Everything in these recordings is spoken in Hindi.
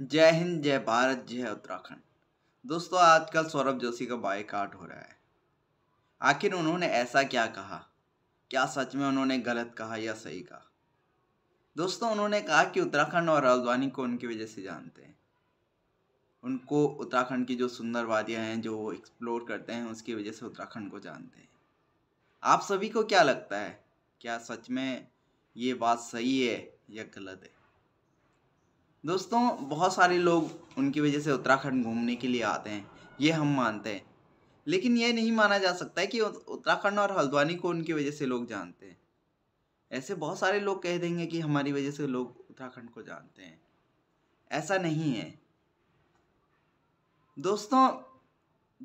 जय हिंद जय भारत जय उत्तराखंड दोस्तों आजकल सौरभ जोशी का बाइकाट हो रहा है आखिर उन्होंने ऐसा क्या कहा क्या सच में उन्होंने गलत कहा या सही कहा दोस्तों उन्होंने कहा कि उत्तराखंड और राजधानी को उनकी वजह से जानते हैं उनको उत्तराखंड की जो सुंदर वादियाँ हैं जो वो एक्सप्लोर करते हैं उसकी वजह से उत्तराखंड को जानते हैं आप सभी को क्या लगता है क्या सच में ये बात सही है या गलत है दोस्तों बहुत सारे लोग उनकी वजह से उत्तराखंड घूमने के लिए आते हैं ये हम मानते हैं लेकिन ये नहीं माना जा सकता है कि उत्तराखंड और हल्द्वानी को उनकी वजह से लोग जानते हैं ऐसे बहुत सारे लोग कह देंगे कि हमारी वजह से लोग उत्तराखंड को जानते हैं ऐसा नहीं है दोस्तों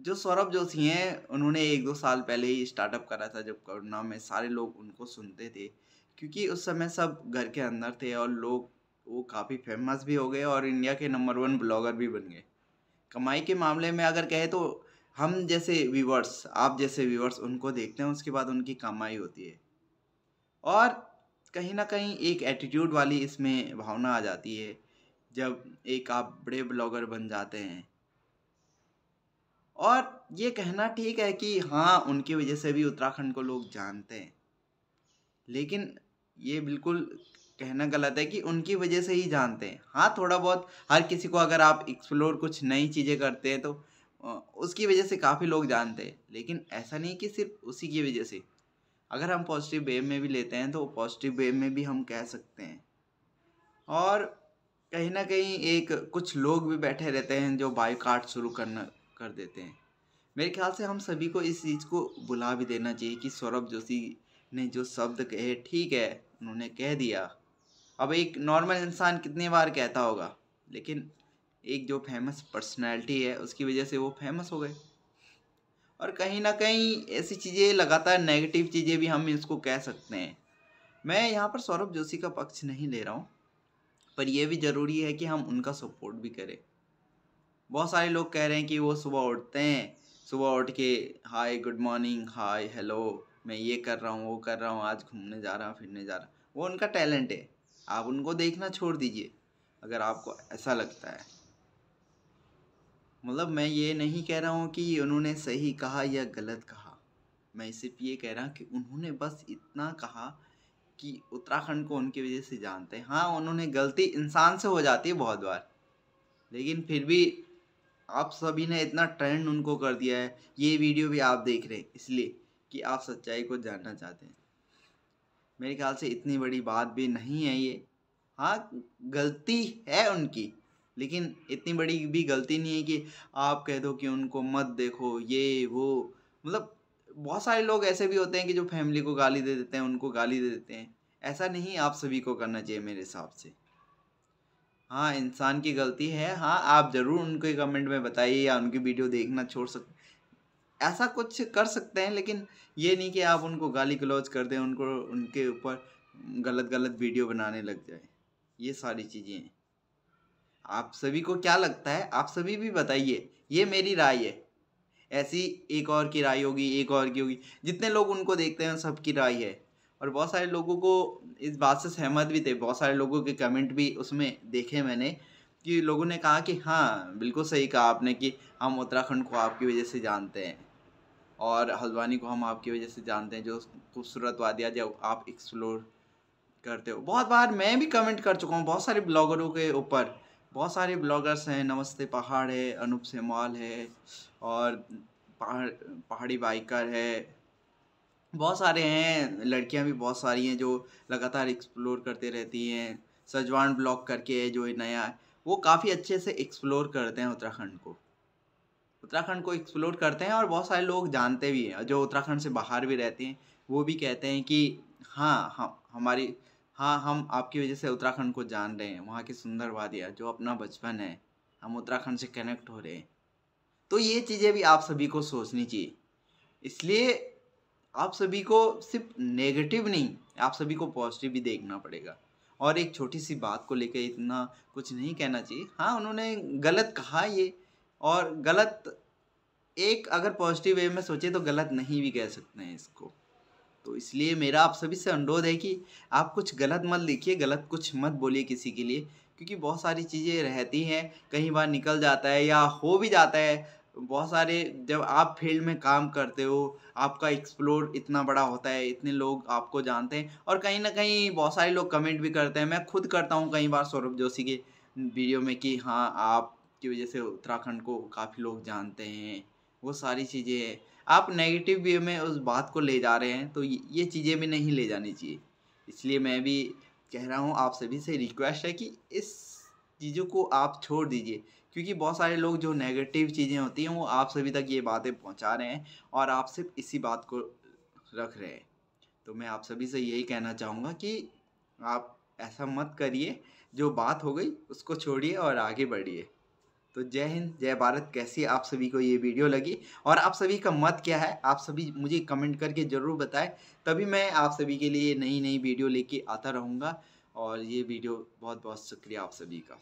जो सौरभ जोशी हैं उन्होंने एक दो साल पहले ही स्टार्टअप करा था जब कोरोना में सारे लोग उनको सुनते थे क्योंकि उस समय सब घर के अंदर थे और लोग वो काफ़ी फेमस भी हो गए और इंडिया के नंबर वन ब्लॉगर भी बन गए कमाई के मामले में अगर कहे तो हम जैसे व्यूवर्स आप जैसे व्यूवर्स उनको देखते हैं उसके बाद उनकी कमाई होती है और कहीं ना कहीं एक एटीट्यूड वाली इसमें भावना आ जाती है जब एक आप बड़े ब्लॉगर बन जाते हैं और ये कहना ठीक है कि हाँ उनकी वजह से भी उत्तराखंड को लोग जानते हैं लेकिन ये बिल्कुल कहना गलत है कि उनकी वजह से ही जानते हैं हाँ थोड़ा बहुत हर किसी को अगर आप एक्सप्लोर कुछ नई चीज़ें करते हैं तो उसकी वजह से काफ़ी लोग जानते हैं लेकिन ऐसा नहीं कि सिर्फ उसी की वजह से अगर हम पॉजिटिव वे में भी लेते हैं तो पॉजिटिव वे में भी हम कह सकते हैं और कहीं ना कहीं एक कुछ लोग भी बैठे रहते हैं जो बायो कार्ड शुरू करना कर देते हैं मेरे ख्याल से हम सभी को इस चीज़ को बुला भी देना चाहिए कि सौरभ जोशी ने जो शब्द कहे ठीक है उन्होंने कह दिया अब एक नॉर्मल इंसान कितने बार कहता होगा लेकिन एक जो फेमस पर्सनैलिटी है उसकी वजह से वो फेमस हो गए और कहीं ना कहीं ऐसी चीज़ें लगातार नेगेटिव चीज़ें भी हम इसको कह सकते हैं मैं यहाँ पर सौरभ जोशी का पक्ष नहीं ले रहा हूँ पर यह भी ज़रूरी है कि हम उनका सपोर्ट भी करें बहुत सारे लोग कह रहे हैं कि वो सुबह उठते हैं सुबह उठ के hi good morning hi hello मैं ये कर रहा हूँ वो कर रहा हूँ आज घूमने जा रहा हूँ फिरने जा रहा हूँ वो उनका टैलेंट है आप उनको देखना छोड़ दीजिए अगर आपको ऐसा लगता है मतलब मैं ये नहीं कह रहा हूँ कि उन्होंने सही कहा या गलत कहा मैं सिर्फ ये कह रहा हूँ कि उन्होंने बस इतना कहा कि उत्तराखंड को उनकी वजह से जानते हैं हाँ उन्होंने गलती इंसान से हो जाती है बहुत बार लेकिन फिर भी आप सभी ने इतना ट्रेंड उनको कर दिया है ये वीडियो भी आप देख रहे हैं इसलिए कि आप सच्चाई को जानना चाहते हैं मेरे ख्याल से इतनी बड़ी बात भी नहीं है ये हाँ गलती है उनकी लेकिन इतनी बड़ी भी गलती नहीं है कि आप कह दो कि उनको मत देखो ये वो मतलब बहुत सारे लोग ऐसे भी होते हैं कि जो फैमिली को गाली दे देते हैं उनको गाली दे देते हैं ऐसा नहीं आप सभी को करना चाहिए मेरे हिसाब से हाँ इंसान की गलती है हाँ आप ज़रूर उनके कमेंट में बताइए या उनकी वीडियो देखना छोड़ सकते ऐसा कुछ कर सकते हैं लेकिन ये नहीं कि आप उनको गाली गलौज कर दें उनको उनके ऊपर गलत गलत वीडियो बनाने लग जाए ये सारी चीज़ें हैं आप सभी को क्या लगता है आप सभी भी बताइए ये मेरी राय है ऐसी एक और की राय होगी एक और की होगी जितने लोग उनको देखते हैं सबकी राय है और बहुत सारे लोगों को इस बात से सहमत भी थे बहुत सारे लोगों के कमेंट भी उसमें देखे मैंने कि लोगों ने कहा कि हाँ बिल्कुल सही कहा आपने कि हम उत्तराखंड को आपकी वजह से जानते हैं और हल्द्वानी को हम आपकी वजह से जानते हैं जो खूबसूरत वादिया जो आप एक्सप्लोर करते हो बहुत बार मैं भी कमेंट कर चुका हूँ बहुत सारे ब्लॉगरों के ऊपर बहुत सारे ब्लॉगर्स हैं नमस्ते पहाड़ है अनूप से मॉल है और पहाड़ पहाड़ी बाइकर है बहुत सारे हैं लड़कियां भी बहुत सारी हैं जो लगातार एक्सप्लोर करते रहती हैं सजवान ब्लॉग करके जो नया वो काफ़ी अच्छे से एक्सप्लोर करते हैं उत्तराखंड को उत्तराखंड को एक्सप्लोर करते हैं और बहुत सारे लोग जानते भी हैं जो उत्तराखंड से बाहर भी रहते हैं वो भी कहते हैं कि हाँ हाँ हमारी हाँ हम आपकी वजह से उत्तराखंड को जान रहे हैं वहाँ की सुंदर वादियाँ जो अपना बचपन है हम उत्तराखंड से कनेक्ट हो रहे हैं तो ये चीज़ें भी आप सभी को सोचनी चाहिए इसलिए आप सभी को सिर्फ नेगेटिव नहीं आप सभी को पॉजिटिव भी देखना पड़ेगा और एक छोटी सी बात को लेकर इतना कुछ नहीं कहना चाहिए हाँ उन्होंने गलत कहा ये और गलत एक अगर पॉजिटिव वे में सोचे तो गलत नहीं भी कह सकते हैं इसको तो इसलिए मेरा आप सभी से अनुरोध है कि आप कुछ गलत मत लिखिए गलत कुछ मत बोलिए किसी के लिए क्योंकि बहुत सारी चीज़ें रहती हैं कहीं बार निकल जाता है या हो भी जाता है बहुत सारे जब आप फील्ड में काम करते हो आपका एक्सप्लोर इतना बड़ा होता है इतने लोग आपको जानते हैं और कहीं ना कहीं बहुत सारे लोग कमेंट भी करते हैं मैं खुद करता हूँ कई बार सौरभ जोशी के वीडियो में कि हाँ आप की वजह से उत्तराखंड को काफ़ी लोग जानते हैं वो सारी चीज़ें हैं आप नेगेटिव वे में उस बात को ले जा रहे हैं तो ये चीज़ें भी नहीं ले जानी चाहिए इसलिए मैं भी कह रहा हूँ आप सभी से रिक्वेस्ट है कि इस चीज़ों को आप छोड़ दीजिए क्योंकि बहुत सारे लोग जो नेगेटिव चीज़ें होती हैं वो आप सभी तक ये बातें पहुँचा रहे हैं और आप सिर्फ इसी बात को रख रहे हैं तो मैं आप सभी से यही कहना चाहूँगा कि आप ऐसा मत करिए जो बात हो गई उसको छोड़िए और आगे बढ़िए तो जय हिंद जय भारत कैसी आप सभी को ये वीडियो लगी और आप सभी का मत क्या है आप सभी मुझे कमेंट करके ज़रूर बताएं तभी मैं आप सभी के लिए नई नई वीडियो लेके आता रहूँगा और ये वीडियो बहुत बहुत शुक्रिया आप सभी का